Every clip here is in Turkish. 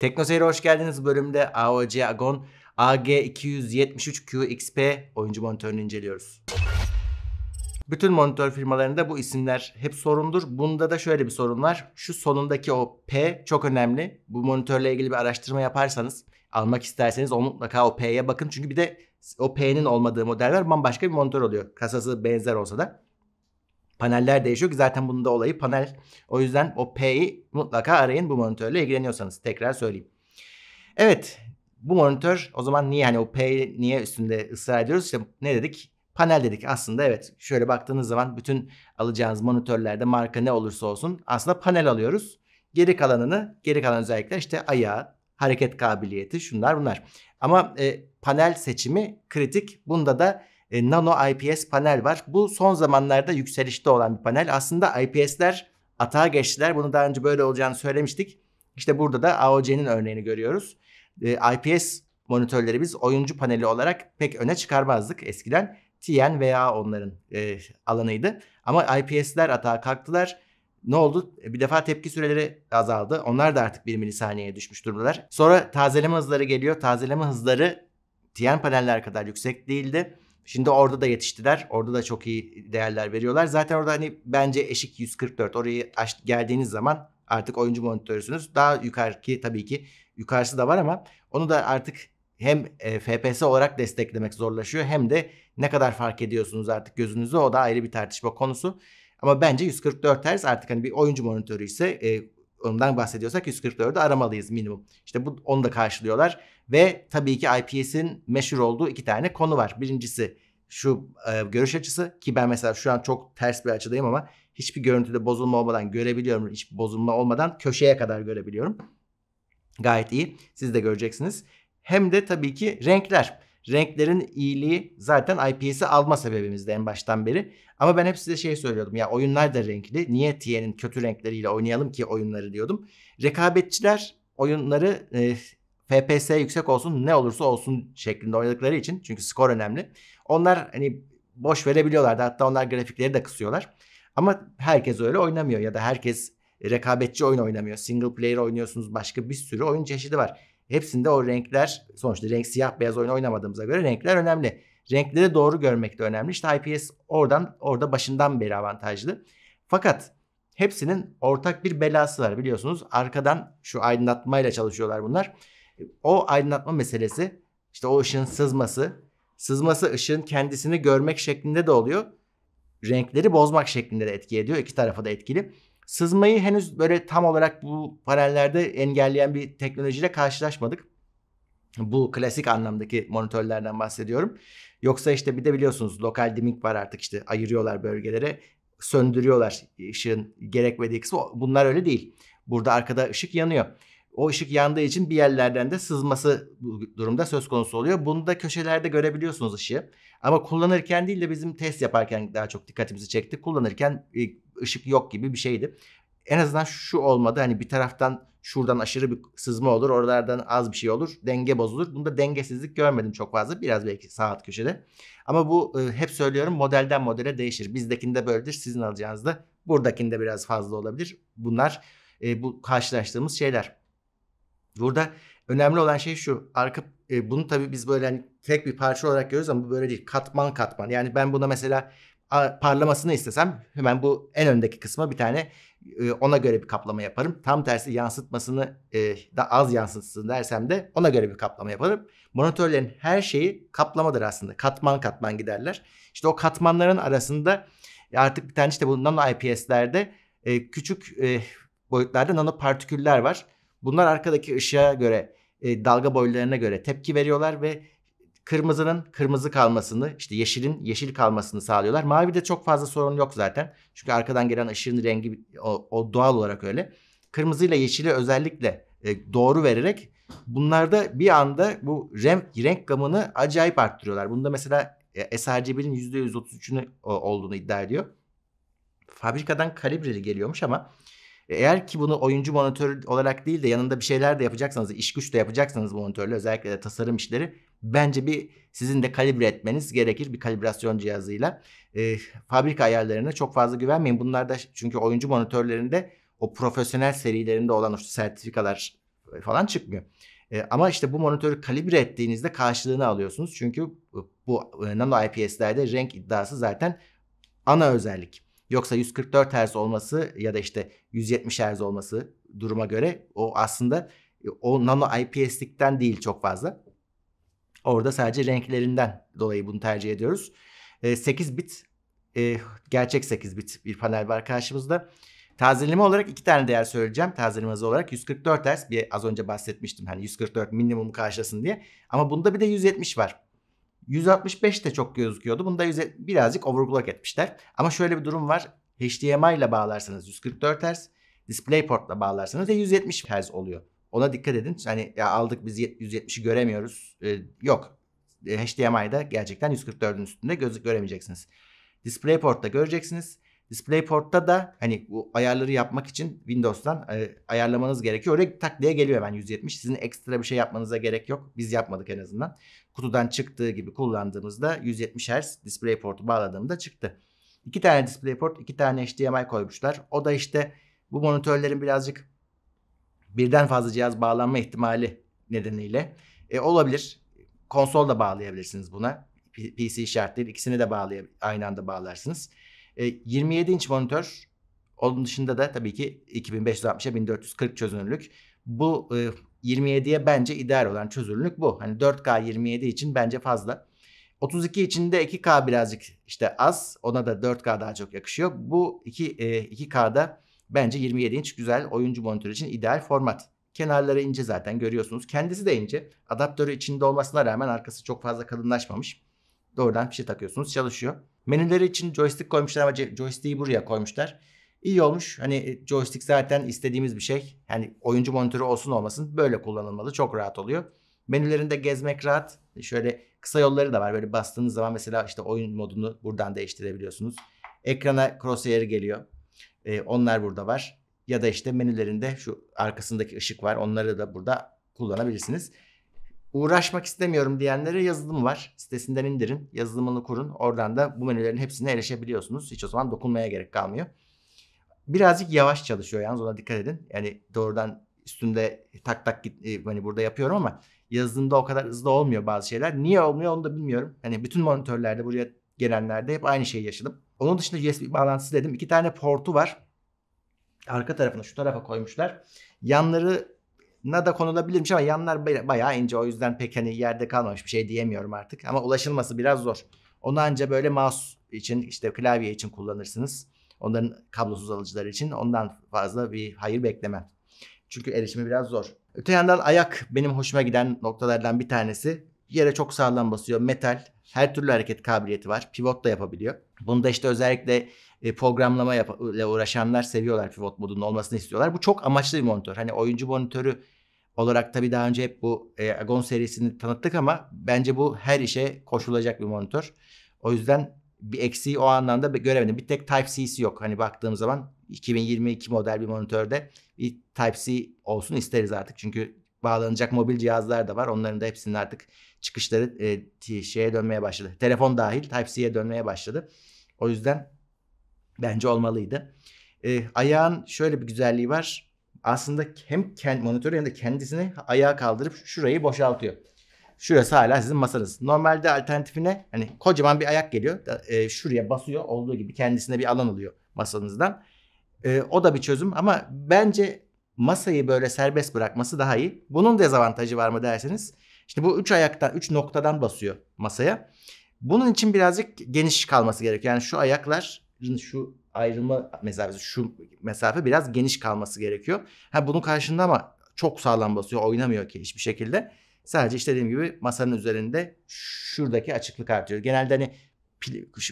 Teknoseyir'e hoş geldiniz. Bölümde AOC Agon AG273QXP oyuncu monitörünü inceliyoruz. Bütün monitör firmalarında bu isimler hep sorundur. Bunda da şöyle bir sorun var. Şu sonundaki o P çok önemli. Bu monitörle ilgili bir araştırma yaparsanız, almak isterseniz o mutlaka o P'ye bakın. Çünkü bir de o P'nin olmadığı modeller bambaşka bir monitör oluyor. Kasası benzer olsa da. Paneller değişiyor ki zaten bunun da olayı panel. O yüzden o P'yi mutlaka arayın bu monitörle ilgileniyorsanız. Tekrar söyleyeyim. Evet bu monitör o zaman niye hani o P niye üstünde ısrar ediyoruz? İşte ne dedik? Panel dedik aslında evet. Şöyle baktığınız zaman bütün alacağınız monitörlerde marka ne olursa olsun aslında panel alıyoruz. Geri kalanını, geri kalan özellikler işte ayağı, hareket kabiliyeti şunlar bunlar. Ama e, panel seçimi kritik. Bunda da e, nano IPS panel var. Bu son zamanlarda yükselişte olan bir panel. Aslında IPS'ler atağa geçtiler. Bunu daha önce böyle olacağını söylemiştik. İşte burada da AOC'nin örneğini görüyoruz. E, IPS monitörleri biz oyuncu paneli olarak pek öne çıkarmazdık eskiden. TN veya onların e, alanıydı. Ama IPS'ler atağa kalktılar. Ne oldu? E, bir defa tepki süreleri azaldı. Onlar da artık 1 milisaniyeye düşmüş durumdalar. Sonra tazeleme hızları geliyor. Tazeleme hızları TN paneller kadar yüksek değildi. Şimdi orada da yetiştiler. Orada da çok iyi değerler veriyorlar. Zaten orada hani bence eşik 144. Orayı aş- geldiğiniz zaman artık oyuncu monitörsünüz. Daha yukarıki tabii ki yukarısı da var ama onu da artık hem e, FPS olarak desteklemek zorlaşıyor hem de ne kadar fark ediyorsunuz artık gözünüzü o da ayrı bir tartışma konusu. Ama bence 144 Hz artık hani bir oyuncu monitörü ise e, ondan bahsediyorsak 144'ü aramalıyız minimum. İşte bu onu da karşılıyorlar. Ve tabii ki IPS'in meşhur olduğu iki tane konu var. Birincisi şu e, görüş açısı ki ben mesela şu an çok ters bir açıdayım ama hiçbir görüntüde bozulma olmadan görebiliyorum. Hiçbir bozulma olmadan köşeye kadar görebiliyorum. Gayet iyi. Siz de göreceksiniz. Hem de tabii ki renkler. Renklerin iyiliği zaten IPS'i alma sebebimizdi en baştan beri. Ama ben hep size şey söylüyordum. Ya oyunlar da renkli. Niye TN'in kötü renkleriyle oynayalım ki oyunları diyordum. Rekabetçiler oyunları e, FPS yüksek olsun ne olursa olsun şeklinde oynadıkları için. Çünkü skor önemli. Onlar hani boş verebiliyorlardı. Hatta onlar grafikleri de kısıyorlar. Ama herkes öyle oynamıyor ya da herkes rekabetçi oyun oynamıyor. Single player oynuyorsunuz başka bir sürü oyun çeşidi var. Hepsinde o renkler sonuçta renk siyah beyaz oyun oynamadığımıza göre renkler önemli. Renkleri doğru görmek de önemli. İşte IPS oradan orada başından beri avantajlı. Fakat hepsinin ortak bir belası var biliyorsunuz. Arkadan şu aydınlatmayla çalışıyorlar bunlar. O aydınlatma meselesi işte o ışığın sızması, sızması ışığın kendisini görmek şeklinde de oluyor. Renkleri bozmak şeklinde de etki ediyor. İki tarafa da etkili. Sızmayı henüz böyle tam olarak bu panellerde engelleyen bir teknolojiyle karşılaşmadık. Bu klasik anlamdaki monitörlerden bahsediyorum. Yoksa işte bir de biliyorsunuz lokal dimming var artık işte ayırıyorlar bölgelere. Söndürüyorlar ışığın gerekmediği kısmı. Bunlar öyle değil. Burada arkada ışık yanıyor. O ışık yandığı için bir yerlerden de sızması durumda söz konusu oluyor. Bunu da köşelerde görebiliyorsunuz ışığı. Ama kullanırken değil de bizim test yaparken daha çok dikkatimizi çekti. Kullanırken e, ışık yok gibi bir şeydi. En azından şu olmadı hani bir taraftan şuradan aşırı bir sızma olur oralardan az bir şey olur denge bozulur. Bunda dengesizlik görmedim çok fazla biraz belki saat köşede. Ama bu e, hep söylüyorum modelden modele değişir. Bizdekinde böyledir sizin alacağınızda buradakinde biraz fazla olabilir. Bunlar e, bu karşılaştığımız şeyler. Burada önemli olan şey şu. Arka e, bunu tabii biz böyle hani tek bir parça olarak görüyoruz ama bu böyle değil. Katman katman. Yani ben buna mesela parlamasını istesem hemen bu en öndeki kısma bir tane e, ona göre bir kaplama yaparım. Tam tersi yansıtmasını e, da az yansıtsın dersem de ona göre bir kaplama yaparım. Monitörlerin her şeyi kaplamadır aslında. Katman katman giderler. İşte o katmanların arasında artık bir tane işte bu nano IPS'lerde e, küçük boyutlarda nano partiküller var. Bunlar arkadaki ışığa göre, dalga boylarına göre tepki veriyorlar ve Kırmızının kırmızı kalmasını, işte yeşilin yeşil kalmasını sağlıyorlar. Mavi de çok fazla sorun yok zaten. Çünkü arkadan gelen ışığın rengi o, o doğal olarak öyle. Kırmızıyla yeşili özellikle e, doğru vererek bunlarda bir anda bu renk, renk gamını acayip arttırıyorlar. Bunda mesela e, SRGB'nin %133'ünü e, olduğunu iddia ediyor. Fabrikadan kalibreli geliyormuş ama eğer ki bunu oyuncu monitörü olarak değil de yanında bir şeyler de yapacaksanız, iş güç de yapacaksanız monitörle özellikle de tasarım işleri Bence bir sizin de kalibre etmeniz gerekir bir kalibrasyon cihazıyla. E, fabrika ayarlarına çok fazla güvenmeyin. Bunlar da çünkü oyuncu monitörlerinde o profesyonel serilerinde olan o sertifikalar e, falan çıkmıyor. E, ama işte bu monitörü kalibre ettiğinizde karşılığını alıyorsunuz. Çünkü bu e, nano IPS'lerde renk iddiası zaten ana özellik. Yoksa 144 Hz olması ya da işte 170 Hz olması duruma göre o aslında e, o nano IPS'likten değil çok fazla. Orada sadece renklerinden dolayı bunu tercih ediyoruz. E, ee, 8 bit e, gerçek 8 bit bir panel var karşımızda. Tazeleme olarak iki tane değer söyleyeceğim. Tazeleme hızı olarak 144 Hz. Bir az önce bahsetmiştim hani 144 minimum karşılasın diye. Ama bunda bir de 170 var. 165 de çok gözüküyordu. Bunda birazcık overclock etmişler. Ama şöyle bir durum var. HDMI ile bağlarsanız 144 Hz. DisplayPort ile bağlarsanız da 170 Hz oluyor. Ona dikkat edin. Hani ya aldık biz 170'i göremiyoruz. Ee, yok. Ee, HDMI'da gerçekten 144'ün üstünde göz göremeyeceksiniz. DisplayPort'ta göreceksiniz. DisplayPort'ta da hani bu ayarları yapmak için Windows'tan e, ayarlamanız gerekiyor. Oraya tak diye geliyor hemen 170. Sizin ekstra bir şey yapmanıza gerek yok. Biz yapmadık en azından. Kutudan çıktığı gibi kullandığımızda 170 Hz DisplayPort'u bağladığımda çıktı. İki tane DisplayPort, iki tane HDMI koymuşlar. O da işte bu monitörlerin birazcık birden fazla cihaz bağlanma ihtimali nedeniyle e, olabilir. Konsol da bağlayabilirsiniz buna. PC şart değil. İkisini de bağlayıp aynı anda bağlarsınız. E, 27 inç monitör. Onun dışında da tabii ki 2560'a 1440 çözünürlük. Bu e, 27'ye bence ideal olan çözünürlük bu. Hani 4K 27 için bence fazla. 32 içinde 2K birazcık işte az. Ona da 4K daha çok yakışıyor. Bu 2 e, 2K'da Bence 27 inç güzel oyuncu monitörü için ideal format. Kenarları ince zaten görüyorsunuz. Kendisi de ince. Adaptörü içinde olmasına rağmen arkası çok fazla kalınlaşmamış. Doğrudan fişe takıyorsunuz çalışıyor. Menüleri için joystick koymuşlar ama joystick'i buraya koymuşlar. İyi olmuş. Hani e, joystick zaten istediğimiz bir şey. Yani oyuncu monitörü olsun olmasın böyle kullanılmalı. Çok rahat oluyor. Menülerinde gezmek rahat. E, şöyle kısa yolları da var. Böyle bastığınız zaman mesela işte oyun modunu buradan değiştirebiliyorsunuz. Ekrana crosshair geliyor. E, onlar burada var. Ya da işte menülerinde şu arkasındaki ışık var. Onları da burada kullanabilirsiniz. Uğraşmak istemiyorum diyenlere yazılım var. Sitesinden indirin, yazılımını kurun. Oradan da bu menülerin hepsine erişebiliyorsunuz. Hiç o zaman dokunmaya gerek kalmıyor. Birazcık yavaş çalışıyor yalnız ona dikkat edin. Yani doğrudan üstünde tak tak git e, hani burada yapıyorum ama yazılımda o kadar hızlı olmuyor bazı şeyler. Niye olmuyor onu da bilmiyorum. Hani bütün monitörlerde buraya gelenlerde hep aynı şeyi yaşadım. Onun dışında USB bağlantısı dedim. İki tane portu var. Arka tarafına şu tarafa koymuşlar. Yanları Yanlarına da konulabilirmiş ama yanlar bayağı ince. O yüzden pek hani yerde kalmamış bir şey diyemiyorum artık. Ama ulaşılması biraz zor. Onu anca böyle mouse için işte klavye için kullanırsınız. Onların kablosuz alıcıları için ondan fazla bir hayır beklemem. Çünkü erişimi biraz zor. Öte yandan ayak benim hoşuma giden noktalardan bir tanesi. Yere çok sağlam basıyor. Metal. Her türlü hareket kabiliyeti var. Pivot da yapabiliyor. Bunda işte özellikle e, programlama ile uğraşanlar seviyorlar pivot modunun olmasını istiyorlar. Bu çok amaçlı bir monitör. Hani oyuncu monitörü olarak tabii daha önce hep bu e, Agon serisini tanıttık ama bence bu her işe koşulacak bir monitör. O yüzden bir eksiği o anlamda göremedim. Bir tek Type-C'si yok. Hani baktığım zaman 2022 model bir monitörde bir Type-C olsun isteriz artık. Çünkü bağlanacak mobil cihazlar da var. Onların da hepsinin artık çıkışları e, şeye dönmeye başladı. Telefon dahil Type-C'ye dönmeye başladı. O yüzden bence olmalıydı. E, ayağın şöyle bir güzelliği var. Aslında hem kendi monitörü hem de kendisini ayağa kaldırıp şurayı boşaltıyor. Şurası hala sizin masanız. Normalde alternatifine hani kocaman bir ayak geliyor. E, şuraya basıyor olduğu gibi kendisine bir alan oluyor masanızdan. E, o da bir çözüm ama bence masayı böyle serbest bırakması daha iyi. Bunun dezavantajı var mı derseniz işte bu üç ayaktan, üç noktadan basıyor masaya. Bunun için birazcık geniş kalması gerekiyor. Yani şu ayaklar şu ayrılma mesafesi, şu mesafe biraz geniş kalması gerekiyor. Ha bunun karşında ama çok sağlam basıyor, oynamıyor ki hiçbir şekilde. Sadece işte dediğim gibi masanın üzerinde şuradaki açıklık artıyor. Genelde hani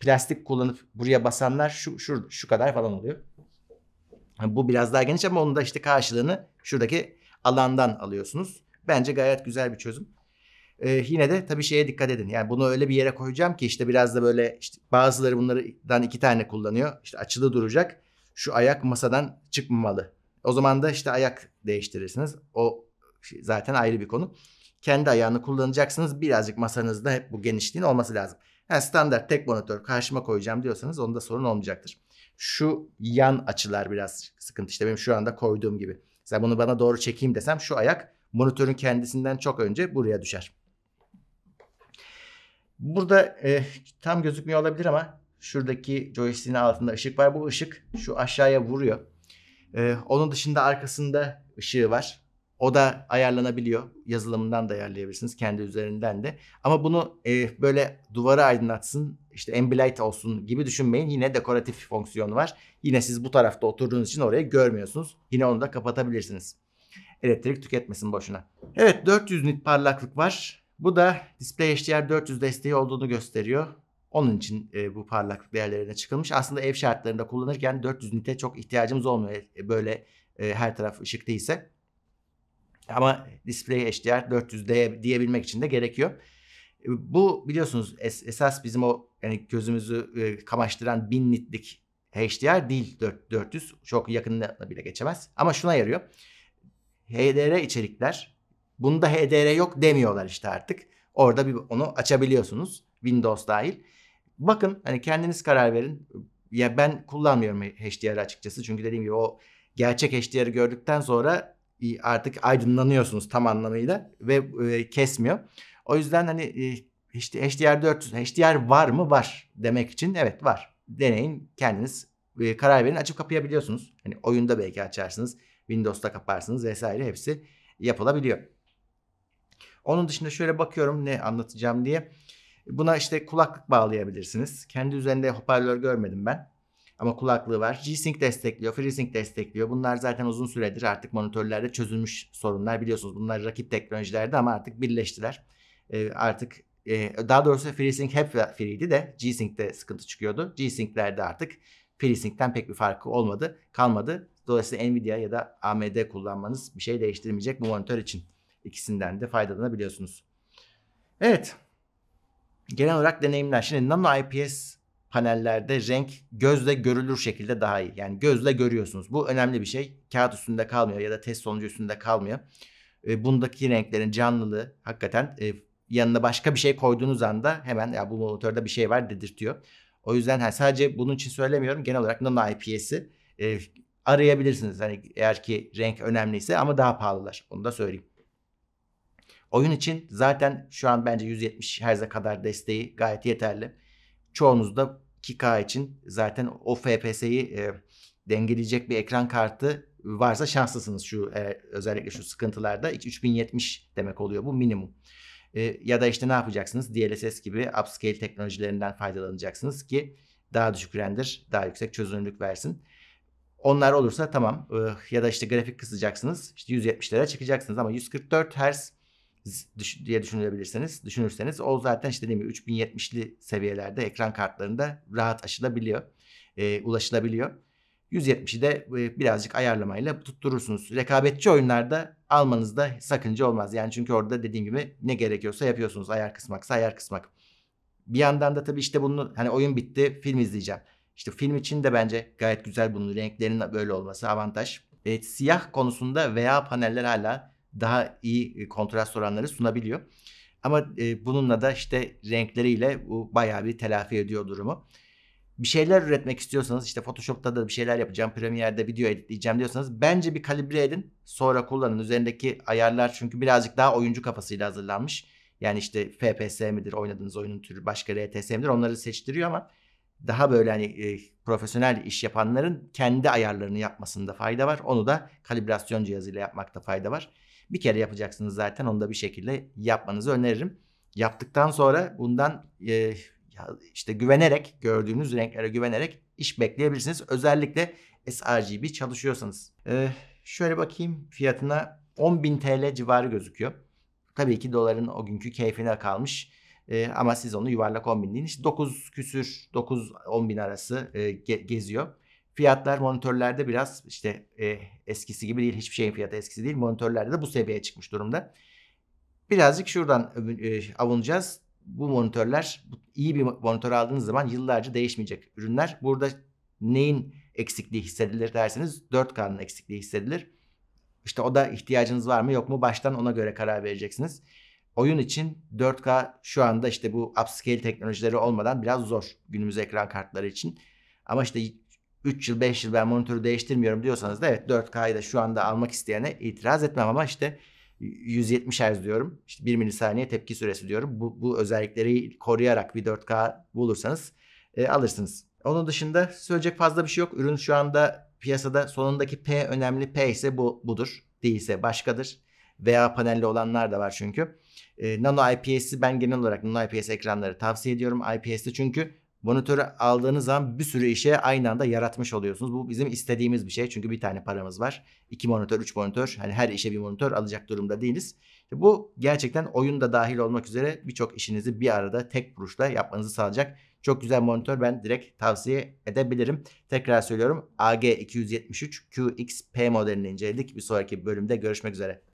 plastik kullanıp buraya basanlar şu, şu, şu kadar falan oluyor. Bu biraz daha geniş ama onun da işte karşılığını şuradaki alandan alıyorsunuz. Bence gayet güzel bir çözüm. Ee, yine de tabii şeye dikkat edin. Yani bunu öyle bir yere koyacağım ki işte biraz da böyle işte bazıları bunlardan iki tane kullanıyor. İşte açılı duracak. Şu ayak masadan çıkmamalı. O zaman da işte ayak değiştirirsiniz. O şey zaten ayrı bir konu. Kendi ayağını kullanacaksınız. Birazcık masanızda hep bu genişliğin olması lazım. Yani standart tek monitör karşıma koyacağım diyorsanız onda sorun olmayacaktır şu yan açılar biraz sıkıntı. İşte benim şu anda koyduğum gibi. Mesela bunu bana doğru çekeyim desem şu ayak monitörün kendisinden çok önce buraya düşer. Burada e, tam gözükmüyor olabilir ama şuradaki joystick'in altında ışık var. Bu ışık şu aşağıya vuruyor. E, onun dışında arkasında ışığı var. O da ayarlanabiliyor. Yazılımından da ayarlayabilirsiniz. Kendi üzerinden de. Ama bunu e, böyle duvara aydınlatsın, işte ambilight olsun gibi düşünmeyin. Yine dekoratif fonksiyonu var. Yine siz bu tarafta oturduğunuz için orayı görmüyorsunuz. Yine onu da kapatabilirsiniz. Elektrik tüketmesin boşuna. Evet 400 nit parlaklık var. Bu da Display HDR 400 desteği olduğunu gösteriyor. Onun için e, bu parlaklık değerlerine çıkılmış. Aslında ev şartlarında kullanırken 400 nite çok ihtiyacımız olmuyor. E, böyle e, her taraf ışık değilse. Ama display HDR 400 diye, diyebilmek için de gerekiyor. E, bu biliyorsunuz es, esas bizim o yani gözümüzü e, kamaştıran 1000 nitlik HDR değil 4, 400. Çok yakınına bile geçemez. Ama şuna yarıyor. HDR içerikler. Bunda HDR yok demiyorlar işte artık. Orada bir onu açabiliyorsunuz. Windows dahil. Bakın hani kendiniz karar verin. Ya ben kullanmıyorum HDR açıkçası. Çünkü dediğim gibi o gerçek HDR'ı gördükten sonra artık aydınlanıyorsunuz tam anlamıyla ve e, kesmiyor. O yüzden hani e, işte HDR 400 HDR var mı? Var demek için evet var. Deneyin kendiniz e, karar verin açıp kapayabiliyorsunuz. Hani oyunda belki açarsınız. Windows'ta kaparsınız vesaire hepsi yapılabiliyor. Onun dışında şöyle bakıyorum ne anlatacağım diye. Buna işte kulaklık bağlayabilirsiniz. Kendi üzerinde hoparlör görmedim ben. Ama kulaklığı var. G-Sync destekliyor, FreeSync destekliyor. Bunlar zaten uzun süredir artık monitörlerde çözülmüş sorunlar biliyorsunuz. Bunlar rakip teknolojilerdi ama artık birleştiler. E, artık e, daha doğrusu FreeSync hep free'ydi de G-Sync'te sıkıntı çıkıyordu. G-Sync'lerde artık FreeSync'ten pek bir farkı olmadı, kalmadı. Dolayısıyla Nvidia ya da AMD kullanmanız bir şey değiştirmeyecek bu monitör için. ikisinden de faydalanabiliyorsunuz. Evet. Genel olarak deneyimler. Şimdi Nano IPS panellerde renk gözle görülür şekilde daha iyi. Yani gözle görüyorsunuz. Bu önemli bir şey. Kağıt üstünde kalmıyor ya da test sonucu üstünde kalmıyor. E, bundaki renklerin canlılığı hakikaten e, yanına başka bir şey koyduğunuz anda hemen ya bu monitörde bir şey var dedirtiyor. O yüzden ha, sadece bunun için söylemiyorum. Genel olarak Nano IPS'i e, arayabilirsiniz. Hani eğer ki renk önemliyse ama daha pahalılar. Onu da söyleyeyim. Oyun için zaten şu an bence 170 Hz'e kadar desteği gayet yeterli. Çoğunuz da 2K için zaten o FPS'yi e, dengeleyecek bir ekran kartı varsa şanslısınız şu e, özellikle şu sıkıntılarda 3070 demek oluyor bu minimum. E, ya da işte ne yapacaksınız? DLSS gibi upscale teknolojilerinden faydalanacaksınız ki daha düşük render, daha yüksek çözünürlük versin. Onlar olursa tamam e, ya da işte grafik kısacaksınız. İşte 170'lere çıkacaksınız ama 144 Hz diye düşünebilirsiniz. Düşünürseniz o zaten işte dediğim gibi 3070'li seviyelerde ekran kartlarında rahat aşılabiliyor. E, ulaşılabiliyor. 170'i de e, birazcık ayarlamayla tutturursunuz. Rekabetçi oyunlarda almanızda sakınca olmaz. Yani çünkü orada dediğim gibi ne gerekiyorsa yapıyorsunuz. Ayar kısmaksa ayar kısmak. Bir yandan da tabii işte bunu hani oyun bitti film izleyeceğim. İşte film için de bence gayet güzel bunun renklerinin böyle olması avantaj. E, siyah konusunda VA paneller hala daha iyi e, kontrast oranları sunabiliyor. Ama e, bununla da işte renkleriyle bu bayağı bir telafi ediyor durumu. Bir şeyler üretmek istiyorsanız işte Photoshop'ta da bir şeyler yapacağım, Premiere'de video editleyeceğim diyorsanız bence bir kalibre edin. Sonra kullanın. Üzerindeki ayarlar çünkü birazcık daha oyuncu kafasıyla hazırlanmış. Yani işte FPS midir oynadığınız oyunun türü başka RTS midir onları seçtiriyor ama daha böyle hani e, profesyonel iş yapanların kendi ayarlarını yapmasında fayda var. Onu da kalibrasyon cihazıyla yapmakta fayda var. Bir kere yapacaksınız zaten onu da bir şekilde yapmanızı öneririm. Yaptıktan sonra bundan e, işte güvenerek gördüğünüz renklere güvenerek iş bekleyebilirsiniz. Özellikle sRGB çalışıyorsanız. E, şöyle bakayım fiyatına 10.000 TL civarı gözüküyor. Tabii ki doların o günkü keyfine kalmış. E, ama siz onu yuvarlak 10 bin deyin. İşte 9 küsür 9-10 bin arası e, ge- geziyor. Fiyatlar monitörlerde biraz işte e, eskisi gibi değil. Hiçbir şeyin fiyatı eskisi değil. Monitörlerde de bu seviyeye çıkmış durumda. Birazcık şuradan e, avunacağız. Bu monitörler iyi bir monitör aldığınız zaman yıllarca değişmeyecek ürünler. Burada neyin eksikliği hissedilir derseniz 4K'nın eksikliği hissedilir. İşte o da ihtiyacınız var mı yok mu baştan ona göre karar vereceksiniz. Oyun için 4K şu anda işte bu upscale teknolojileri olmadan biraz zor günümüz ekran kartları için. Ama işte 3 yıl 5 yıl ben monitörü değiştirmiyorum diyorsanız da evet 4K'yı da şu anda almak isteyene itiraz etmem ama işte 170 Hz diyorum. İşte 1 milisaniye tepki süresi diyorum. Bu, bu özellikleri koruyarak bir 4K bulursanız e, alırsınız. Onun dışında söyleyecek fazla bir şey yok. Ürün şu anda piyasada sonundaki P önemli. P ise bu, budur. değilse başkadır. VA panelli olanlar da var çünkü. E, nano IPS'i ben genel olarak Nano IPS ekranları tavsiye ediyorum. IPS'i çünkü monitörü aldığınız zaman bir sürü işe aynı anda yaratmış oluyorsunuz. Bu bizim istediğimiz bir şey. Çünkü bir tane paramız var. iki monitör, üç monitör. Hani her işe bir monitör alacak durumda değiliz. Bu gerçekten oyunda dahil olmak üzere birçok işinizi bir arada tek vuruşla yapmanızı sağlayacak. Çok güzel monitör ben direkt tavsiye edebilirim. Tekrar söylüyorum AG273 QXP modelini inceledik. Bir sonraki bölümde görüşmek üzere.